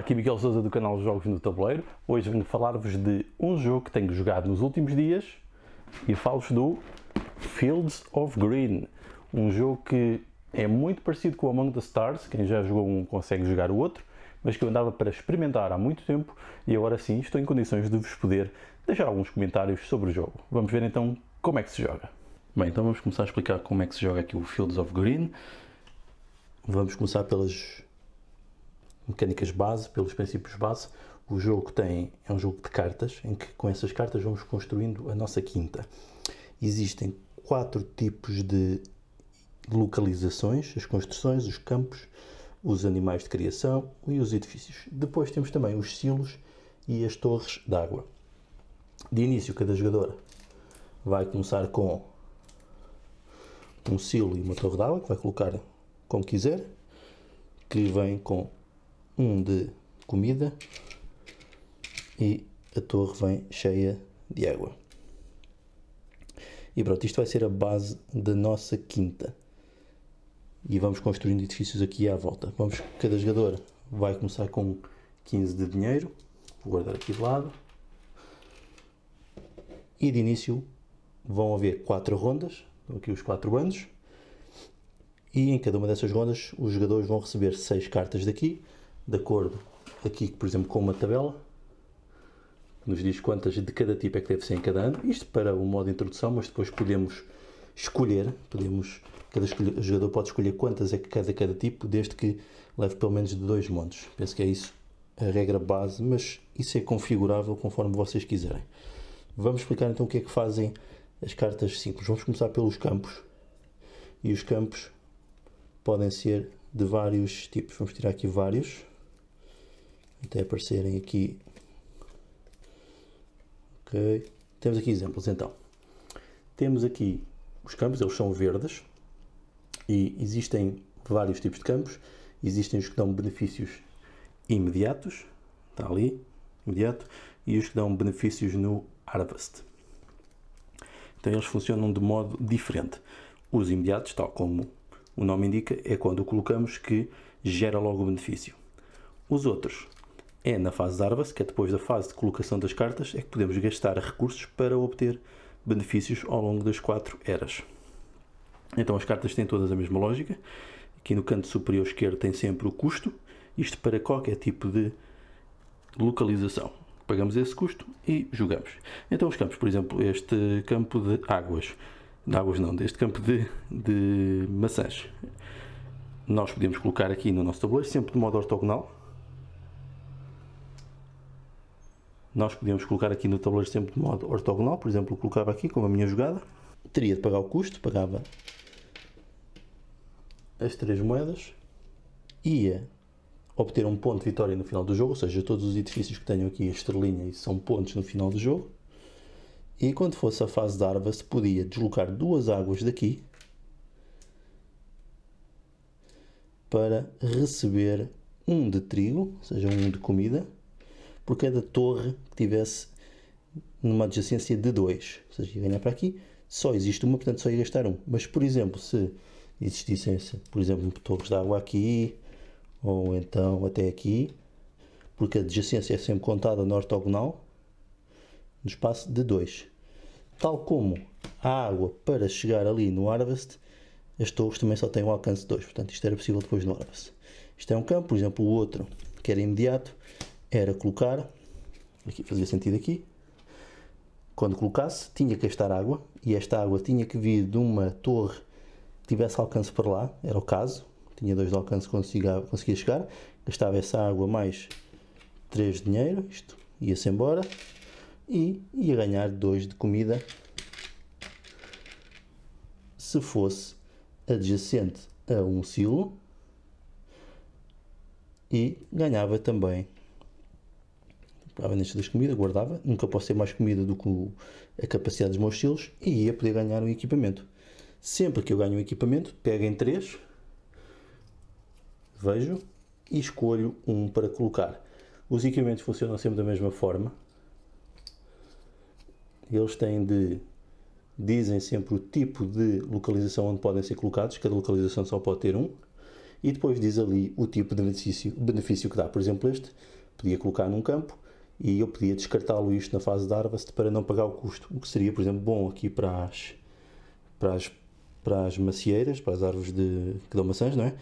aqui Miguel Souza do canal Jogos no Tabuleiro. Hoje venho falar-vos de um jogo que tenho jogado nos últimos dias e falo-vos do Fields of Green, um jogo que é muito parecido com Among the Stars, quem já jogou um consegue jogar o outro, mas que eu andava para experimentar há muito tempo e agora sim estou em condições de vos poder deixar alguns comentários sobre o jogo. Vamos ver então como é que se joga. Bem, então vamos começar a explicar como é que se joga aqui o Fields of Green. Vamos começar pelas mecânicas base, pelos princípios base. O jogo tem é um jogo de cartas, em que com essas cartas vamos construindo a nossa quinta. Existem quatro tipos de localizações, as construções, os campos, os animais de criação e os edifícios. Depois temos também os silos e as torres d'água. De início, cada jogador vai começar com um silo e uma torre d'água, que vai colocar como quiser, que vem com um de comida e a torre vem cheia de água. E pronto, isto vai ser a base da nossa quinta. E vamos construindo edifícios aqui à volta. Vamos, cada jogador vai começar com 15 de dinheiro. Vou guardar aqui de lado. E de início vão haver 4 rondas. Estão aqui os 4 anos. E em cada uma dessas rondas os jogadores vão receber 6 cartas daqui de acordo aqui, por exemplo, com uma tabela que nos diz quantas de cada tipo é que deve ser em cada ano. Isto para o modo de introdução, mas depois podemos escolher, podemos, cada escolher, jogador pode escolher quantas é que cada cada tipo, desde que leve pelo menos de dois montes. Penso que é isso a regra base, mas isso é configurável conforme vocês quiserem. Vamos explicar então o que é que fazem as cartas simples. Vamos começar pelos campos. E os campos podem ser de vários tipos. Vamos tirar aqui vários até aparecerem aqui. Ok? Temos aqui exemplos então. Temos aqui os campos, eles são verdes e existem vários tipos de campos. Existem os que dão benefícios imediatos, está ali, imediato, e os que dão benefícios no harvest. Então eles funcionam de modo diferente. Os imediatos, tal como o nome indica, é quando colocamos que gera logo o benefício. Os outros é na fase de Arvas, que é depois da fase de colocação das cartas, é que podemos gastar recursos para obter benefícios ao longo das quatro eras. Então as cartas têm todas a mesma lógica. Aqui no canto superior esquerdo tem sempre o custo, isto para qualquer tipo de localização. Pagamos esse custo e jogamos. Então os campos, por exemplo, este campo de águas, de águas não, deste campo de, de maçãs, nós podemos colocar aqui no nosso tabuleiro sempre de modo ortogonal, Nós podíamos colocar aqui no tabuleiro sempre de modo ortogonal, por exemplo, colocava aqui como a minha jogada. Teria de pagar o custo, pagava as três moedas, ia obter um ponto de vitória no final do jogo, ou seja, todos os edifícios que tenham aqui a estrelinha são pontos no final do jogo. E quando fosse a fase de se podia deslocar duas águas daqui para receber um de trigo, ou seja, um de comida, por cada é torre que tivesse numa adjacência de 2. Ou seja, ia ganhar para aqui, só existe uma, portanto só ia gastar um. Mas, por exemplo, se existissem, por exemplo, torres de água aqui, ou então até aqui, porque a adjacência é sempre contada na ortogonal, no espaço de 2. Tal como a água para chegar ali no Harvest, as torres também só têm um alcance de 2, portanto isto era possível depois no Harvest. Isto é um campo, por exemplo, o outro, que era imediato, era colocar, aqui fazia sentido aqui, quando colocasse tinha que gastar água e esta água tinha que vir de uma torre que tivesse alcance para lá, era o caso, tinha dois de alcance conseguia, conseguia chegar, gastava essa água mais 3 de dinheiro, isto ia-se embora e ia ganhar 2 de comida se fosse adjacente a um silo e ganhava também a venda de comidas, guardava, nunca posso ter mais comida do que a capacidade dos meus estilos e ia poder ganhar um equipamento. Sempre que eu ganho um equipamento, pego em 3, vejo e escolho um para colocar. Os equipamentos funcionam sempre da mesma forma. Eles têm de dizem sempre o tipo de localização onde podem ser colocados, cada localização só pode ter um, e depois diz ali o tipo de benefício, benefício que dá. Por exemplo, este podia colocar num campo, e eu podia descartá-lo isto na fase de harvest para não pagar o custo, o que seria, por exemplo, bom aqui para as, para as, para as macieiras, para as árvores de, que dão maçãs, não é?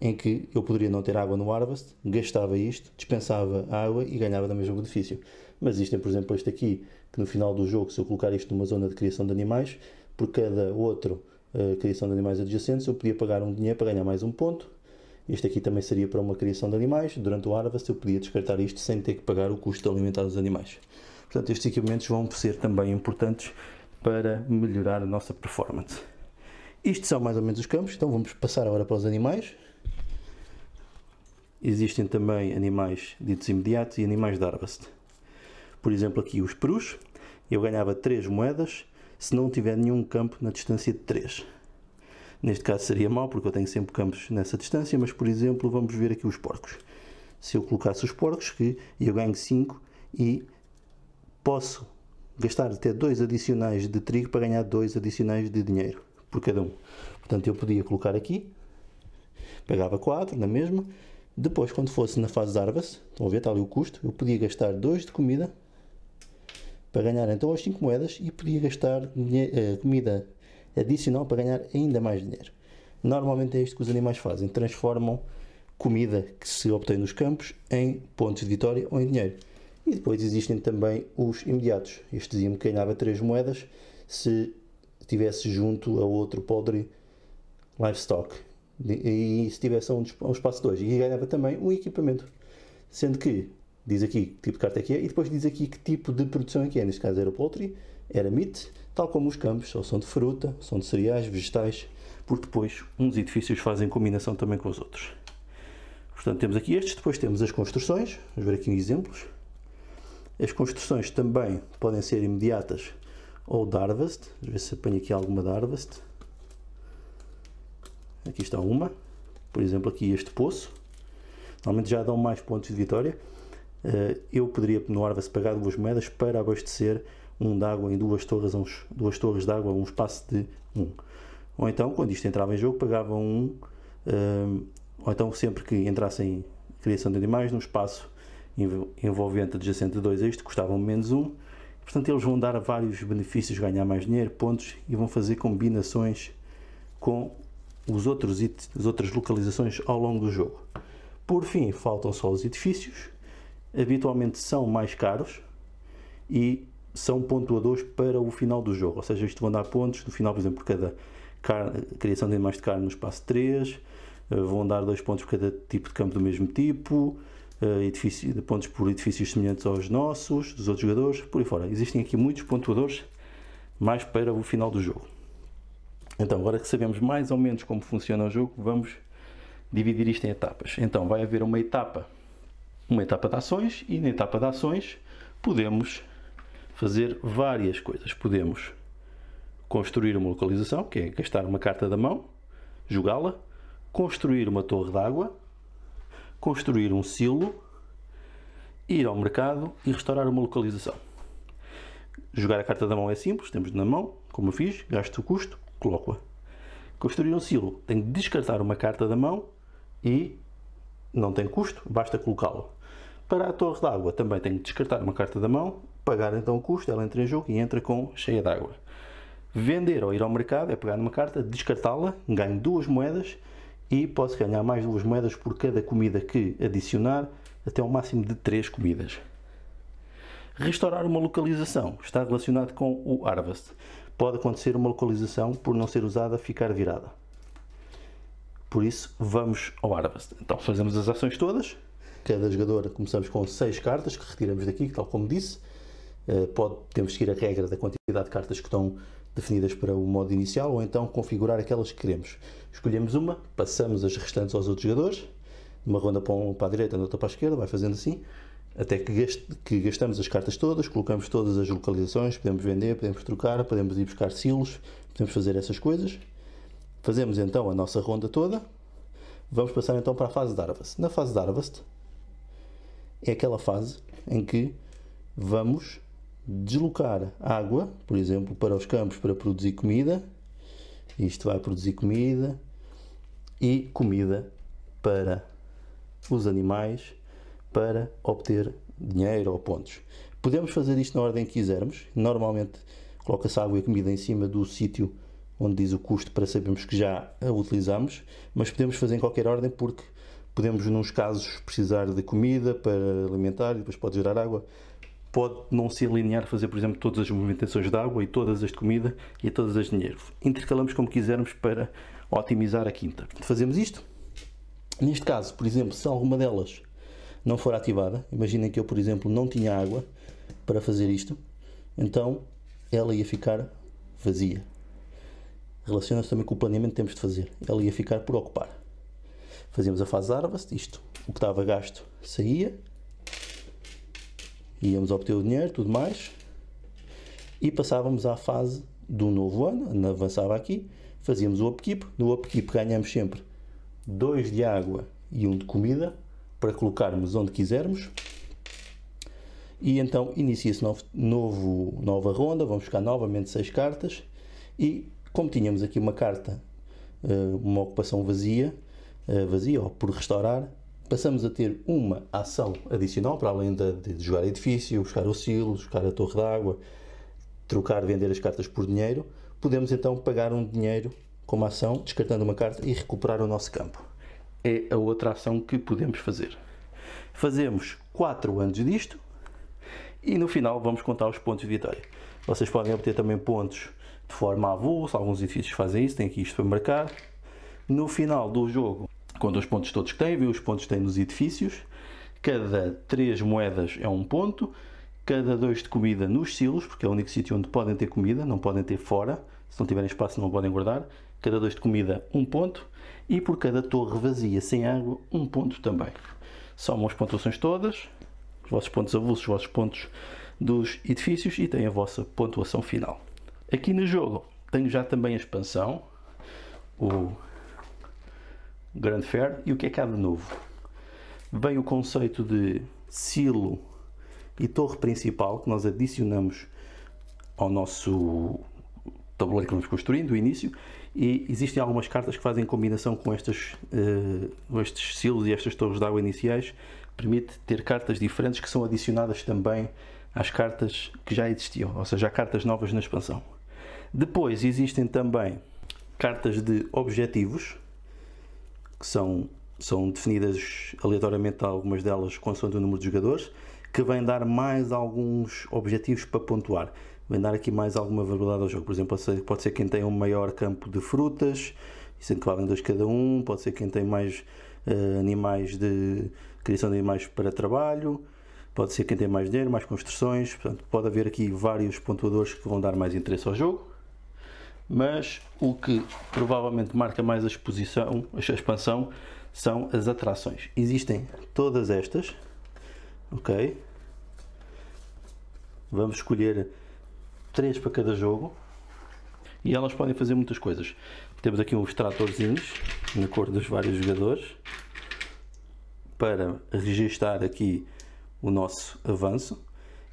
Em que eu poderia não ter água no harvest, gastava isto, dispensava água e ganhava da mesma benefício. Mas isto é por exemplo, este aqui, que no final do jogo, se eu colocar isto numa zona de criação de animais, por cada outro uh, criação de animais adjacentes, eu podia pagar um dinheiro para ganhar mais um ponto, este aqui também seria para uma criação de animais. Durante o Harvest eu podia descartar isto sem ter que pagar o custo de alimentar os animais. Portanto, estes equipamentos vão ser também importantes para melhorar a nossa performance. Isto são mais ou menos os campos, então vamos passar agora para os animais. Existem também animais ditos imediatos e animais de harvest. Por exemplo, aqui os perus, eu ganhava 3 moedas se não tiver nenhum campo na distância de 3. Neste caso seria mau, porque eu tenho sempre campos nessa distância, mas, por exemplo, vamos ver aqui os porcos. Se eu colocasse os porcos, que eu ganho 5 e posso gastar até 2 adicionais de trigo para ganhar 2 adicionais de dinheiro por cada um. Portanto, eu podia colocar aqui, pegava 4 na mesma, depois, quando fosse na fase de árvores, estão a ver, está ali o custo, eu podia gastar 2 de comida para ganhar então as 5 moedas e podia gastar eh, comida adicional para ganhar ainda mais dinheiro. Normalmente é isto que os animais fazem: transformam comida que se obtém nos campos em pontos de vitória ou em dinheiro. E depois existem também os imediatos. Este dizia me ganhava 3 moedas se estivesse junto a outro podre livestock. E, se tivesse um, um espaço 2. E ganhava também um equipamento. Sendo que diz aqui que tipo de carta é que é e depois diz aqui que tipo de produção é que é. Neste caso era poultry, era meat, tal como os campos, ou são de fruta, são de cereais, vegetais, porque depois uns edifícios fazem combinação também com os outros. Portanto, temos aqui estes, depois temos as construções, vamos ver aqui exemplos. As construções também podem ser imediatas ou harvest, vamos ver se apanho aqui alguma harvest. Aqui está uma, por exemplo, aqui este poço. Normalmente já dão mais pontos de vitória. Eh, eu poderia no harvest, pagar duas moedas para abastecer um de água em duas torres, uns, duas torres de água, um espaço de um. Ou então, quando isto entrava em jogo, pagavam um, hum, ou então sempre que entrassem criação de animais num espaço envolvente adjacente a dois a este, custavam menos um. Portanto, eles vão dar vários benefícios, ganhar mais dinheiro, pontos e vão fazer combinações com os outros as outras localizações ao longo do jogo. Por fim, faltam só os edifícios, habitualmente são mais caros e são pontuadores para o final do jogo, ou seja, isto vão dar pontos no final, por exemplo, por cada carne, criação de animais de carne no espaço 3, eh, vão dar dois pontos por cada tipo de campo do mesmo tipo, eh, edifício, de pontos por edifícios semelhantes aos nossos, dos outros jogadores, por aí fora. Existem aqui muitos pontuadores mais para o final do jogo. Então, agora que sabemos mais ou menos como funciona o jogo, vamos dividir isto em etapas. Então, vai haver uma etapa, uma etapa de ações e na etapa de ações podemos fazer várias coisas. Podemos construir uma localização, que é gastar uma carta da mão, jogá-la, construir uma torre d'água, construir um silo, ir ao mercado e restaurar uma localização. Jogar a carta da mão é simples, temos na mão, como eu fiz, gasto o custo, coloco-a. Construir um silo, tenho de descartar uma carta da mão e não tem custo, basta colocá la Para a torre d'água também tenho de descartar uma carta da mão Pagar então o custo, ela entra em jogo e entra com cheia d'água. Vender ou ir ao mercado é pegar numa carta, descartá-la, ganho duas moedas e posso ganhar mais duas moedas por cada comida que adicionar, até ao máximo de três comidas. Restaurar uma localização está relacionado com o harvest. Pode acontecer uma localização por não ser usada ficar virada. Por isso, vamos ao harvest. Então, fazemos as ações todas. Cada jogadora começamos com seis cartas que retiramos daqui, tal como disse. Eh, pode, temos que seguir a regra da quantidade de cartas que estão definidas para o modo inicial ou então configurar aquelas que queremos. Escolhemos uma, passamos as restantes aos outros jogadores, uma ronda para, um, para a direita, outra para a esquerda, vai fazendo assim, até que, que, gastamos as cartas todas, colocamos todas as localizações, podemos vender, podemos trocar, podemos ir buscar silos, podemos fazer essas coisas. Fazemos então a nossa ronda toda. Vamos passar então para a fase de Harvest. Na fase de Harvest é aquela fase em que vamos deslocar água, por exemplo, para os campos para produzir comida. Isto vai produzir comida e comida para os animais para obter dinheiro ou pontos. Podemos fazer isto na ordem que quisermos. Normalmente coloca-se água e comida em cima do sítio onde diz o custo para sabermos que já a utilizamos, mas podemos fazer em qualquer ordem porque podemos, nos casos, precisar de comida para alimentar e depois pode gerar água pode não ser linear fazer, por exemplo, todas as movimentações de água e todas as de comida e todas as de dinheiro. Intercalamos como quisermos para otimizar a quinta. Fazemos isto. Neste caso, por exemplo, se alguma delas não for ativada, imaginem que eu, por exemplo, não tinha água para fazer isto, então ela ia ficar vazia. Relaciona-se também com o planeamento que temos de fazer. Ela ia ficar por ocupar. Fazíamos a fase harvest, isto, o que estava gasto saía, íamos obter o dinheiro, tudo mais, e passávamos à fase do novo ano, avançava aqui, fazíamos o upkeep, no upkeep ganhamos sempre dois de água e um de comida, para colocarmos onde quisermos, e então inicia-se novo, novo, nova ronda, vamos buscar novamente seis cartas, e como tínhamos aqui uma carta, eh, uma ocupação vazia, eh, vazia ou por restaurar, passamos a ter uma ação adicional, para além de, de jogar edifício, buscar o silo, buscar a torre d'água, trocar, vender as cartas por dinheiro, podemos então pagar um dinheiro como ação, descartando uma carta e recuperar o nosso campo. É a outra ação que podemos fazer. Fazemos 4 anos disto e no final vamos contar os pontos de vitória. Vocês podem obter também pontos de forma avulsa, alguns edifícios fazem isso, tem aqui isto para marcar. No final do jogo com os pontos todos que tem, vê os pontos que tem nos edifícios. Cada três moedas é um ponto, cada dois de comida nos silos, porque é o único sítio onde podem ter comida, não podem ter fora, se não tiverem espaço não podem guardar. Cada dois de comida, um ponto, e por cada torre vazia sem água, um ponto também. Somam as pontuações todas, os vossos pontos avulsos, os vossos pontos dos edifícios e têm a vossa pontuação final. Aqui no jogo tenho já também a expansão, o Grande Fair. E o que é que há de novo? Vem o conceito de silo e torre principal que nós adicionamos ao nosso tabuleiro que vamos construindo, do início, e existem algumas cartas que fazem combinação com estas, uh, estes silos e estas torres de água iniciais, permite ter cartas diferentes que são adicionadas também às cartas que já existiam, ou seja, há cartas novas na expansão. Depois existem também cartas de objetivos, que são, são definidas aleatoriamente, algumas delas consoante o número de jogadores, que vem dar mais alguns objetivos para pontuar. Vem dar aqui mais alguma variedade ao jogo. Por exemplo, pode ser quem tem um maior campo de frutas, sendo que valem dois cada um, pode ser quem tem mais uh, animais de criação de animais para trabalho, pode ser quem tem mais dinheiro, mais construções, portanto, pode haver aqui vários pontuadores que vão dar mais interesse ao jogo mas o que provavelmente marca mais a exposição, a expansão, são as atrações. Existem todas estas, ok? Vamos escolher três para cada jogo e elas podem fazer muitas coisas. Temos aqui uns tratorzinhos na cor dos vários jogadores para registar aqui o nosso avanço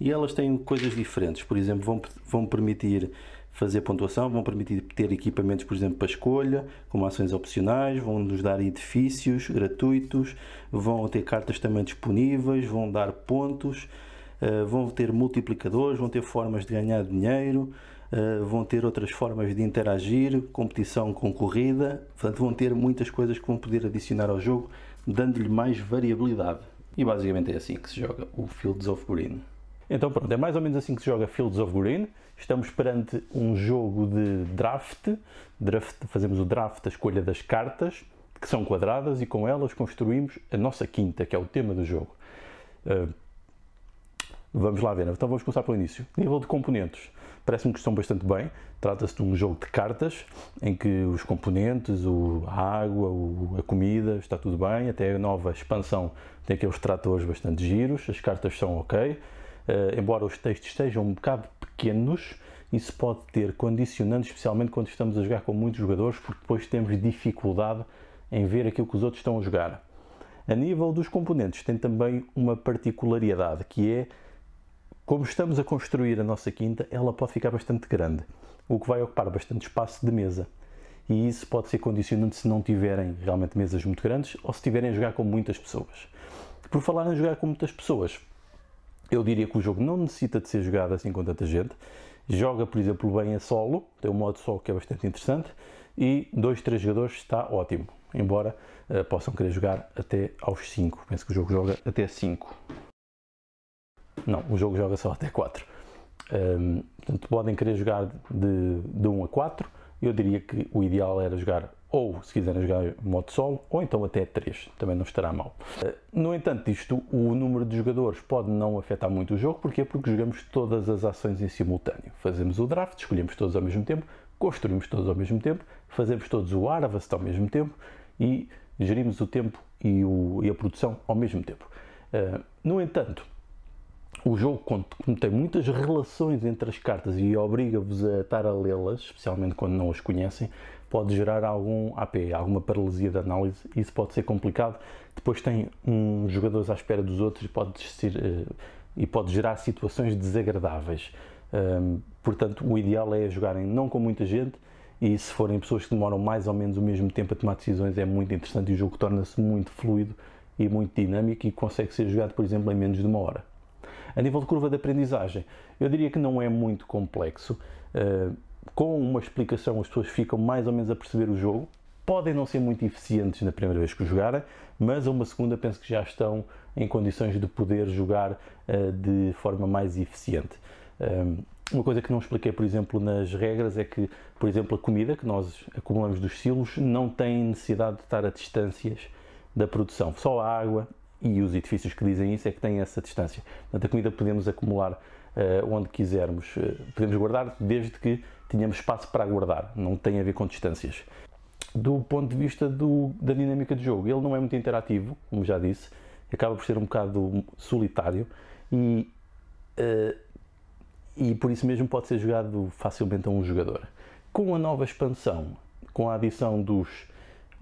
e elas têm coisas diferentes. Por exemplo, vão, vão permitir fazer pontuação, vão permitir ter equipamentos, por exemplo, para escolha, como ações opcionais, vão nos dar edifícios gratuitos, vão ter cartas também disponíveis, vão dar pontos, eh, vão ter multiplicadores, vão ter formas de ganhar dinheiro, eh, vão ter outras formas de interagir, competição concorrida, portanto, vão ter muitas coisas que vão poder adicionar ao jogo, dando-lhe mais variabilidade. E basicamente é assim que se joga o Fields of Green. Então pronto, é mais ou menos assim que se joga Fields of Green. Estamos perante um jogo de draft, draft fazemos o draft, a escolha das cartas, que são quadradas e com elas construímos a nossa quinta, que é o tema do jogo. Uh, vamos lá ver, né? então vamos começar pelo início. Nível de componentes. Parece-me que estão bastante bem. Trata-se de um jogo de cartas em que os componentes, o, a água, a comida, está tudo bem. Até a nova expansão tem aqueles tratores bastante giros. As cartas são ok. Uh, embora os textos estejam um bocado pequenos, isso pode ter condicionante, especialmente quando estamos a jogar com muitos jogadores, porque depois temos dificuldade em ver aquilo que os outros estão a jogar. A nível dos componentes, tem também uma particularidade que é como estamos a construir a nossa quinta, ela pode ficar bastante grande, o que vai ocupar bastante espaço de mesa. E isso pode ser condicionante se não tiverem realmente mesas muito grandes ou se tiverem a jogar com muitas pessoas. Por falar em jogar com muitas pessoas, eu diria que o jogo não necessita de ser jogado assim com tanta gente. Joga, por exemplo, bem a solo, tem um modo solo que é bastante interessante e 2, 3 jogadores está ótimo, embora uh, possam querer jogar até aos 5. Penso que o jogo joga até 5. Não, o jogo joga só até 4. Um, ehm, portanto, podem querer jogar de 1 um a 4 eu diria que o ideal era jogar ou, se quiserem jogar modo solo, ou então até 3, também não estará mal. Eh, no entanto, isto, o número de jogadores pode não afetar muito o jogo, porque é porque jogamos todas as ações em simultâneo. Fazemos o draft, escolhemos todos ao mesmo tempo, construímos todos ao mesmo tempo, fazemos todos o harvest ao mesmo tempo e gerimos o tempo e, o, e a produção ao mesmo tempo. Eh, no entanto, o jogo tem muitas relações entre as cartas e obriga-vos a estar a lê-las, especialmente quando não as conhecem, pode gerar algum AP, alguma paralisia de análise, isso pode ser complicado. Depois tem um jogadores à espera dos outros e pode, eh, e pode gerar situações desagradáveis. portanto, o ideal é jogarem não com muita gente e se forem pessoas que demoram mais ou menos o mesmo tempo a tomar decisões, é muito interessante e o jogo torna-se muito fluido e muito dinâmico e consegue ser jogado, por exemplo, em menos de uma hora. A nível de curva de aprendizagem, eu diria que não é muito complexo. Uh, com uma explicação, as pessoas ficam mais ou menos a perceber o jogo. Podem não ser muito eficientes na primeira vez que o jogarem, mas a uma segunda penso que já estão em condições de poder jogar uh, de forma mais eficiente. Um, ehm, uma coisa que não expliquei, por exemplo, nas regras é que, por exemplo, a comida que nós acumulamos dos silos não tem necessidade de estar a distâncias da produção. Só a água e os edifícios que dizem isso é que têm essa distância. Portanto, a comida podemos acumular uh, onde quisermos, uh, podemos guardar desde que tenhamos espaço para guardar, não tem a ver com distâncias. Do ponto de vista do, da dinâmica de jogo, ele não é muito interativo, como já disse, acaba por ser um bocado solitário e, uh, e por isso mesmo pode ser jogado facilmente a um jogador. Com a nova expansão, com a adição dos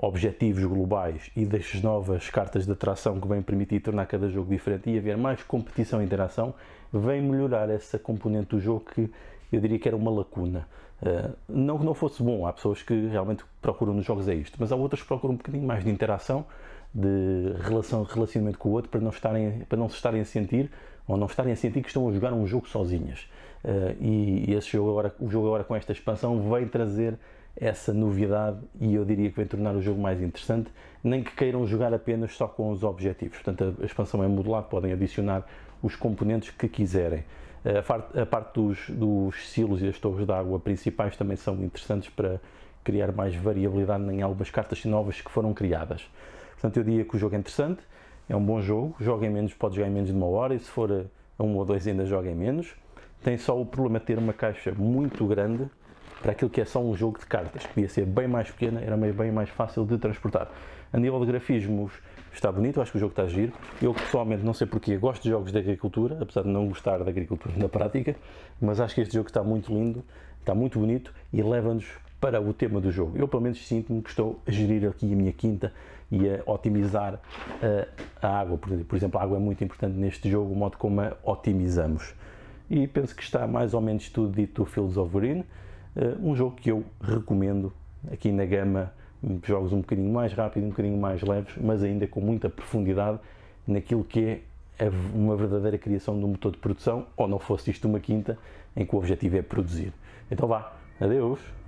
objetivos globais e das novas cartas de atração que vêm permitir tornar cada jogo diferente e haver mais competição e interação, vem melhorar essa componente do jogo que eu diria que era uma lacuna. Uh, não que não fosse bom, há pessoas que realmente procuram nos jogos é isto, mas há outras que procuram um bocadinho mais de interação, de relação, relacionamento com o outro, para não, estarem, para não se estarem a sentir ou não estarem a sentir que estão a jogar um jogo sozinhas. Uh, e, e esse jogo agora, o jogo agora com esta expansão vem trazer essa novidade e eu diria que vai tornar o jogo mais interessante, nem que queiram jogar apenas só com os objetivos. Portanto, a expansão é modular, podem adicionar os componentes que quiserem. A parte dos, dos silos e as torres d'água principais também são interessantes para criar mais variabilidade em algumas cartas novas que foram criadas. Portanto, eu diria que o jogo é interessante, é um bom jogo, joguem menos, pode jogar em menos de uma hora e se for a um ou dois ainda joguem menos. Tem só o problema de ter uma caixa muito grande para aquilo que é só um jogo de cartas, podia ser bem mais pequena, era bem mais fácil de transportar. A nível de grafismos, está bonito, acho que o jogo está a giro. Eu pessoalmente, não sei porquê, gosto de jogos de agricultura, apesar de não gostar da agricultura na prática, mas acho que este jogo está muito lindo, está muito bonito e leva-nos para o tema do jogo. Eu, pelo menos, sinto-me que estou a gerir aqui a minha quinta e a otimizar a, eh, a água. Por exemplo, a água é muito importante neste jogo, o modo como a otimizamos. E penso que está mais ou menos tudo dito do Fields of Green. Eh, um jogo que eu recomendo aqui na gama hum, jogos um bocadinho mais rápido, um bocadinho mais leves, mas ainda com muita profundidade naquilo que é uma verdadeira criação de um motor de produção, ou não fosse isto uma quinta, em que o objetivo é produzir. Então vá, adeus!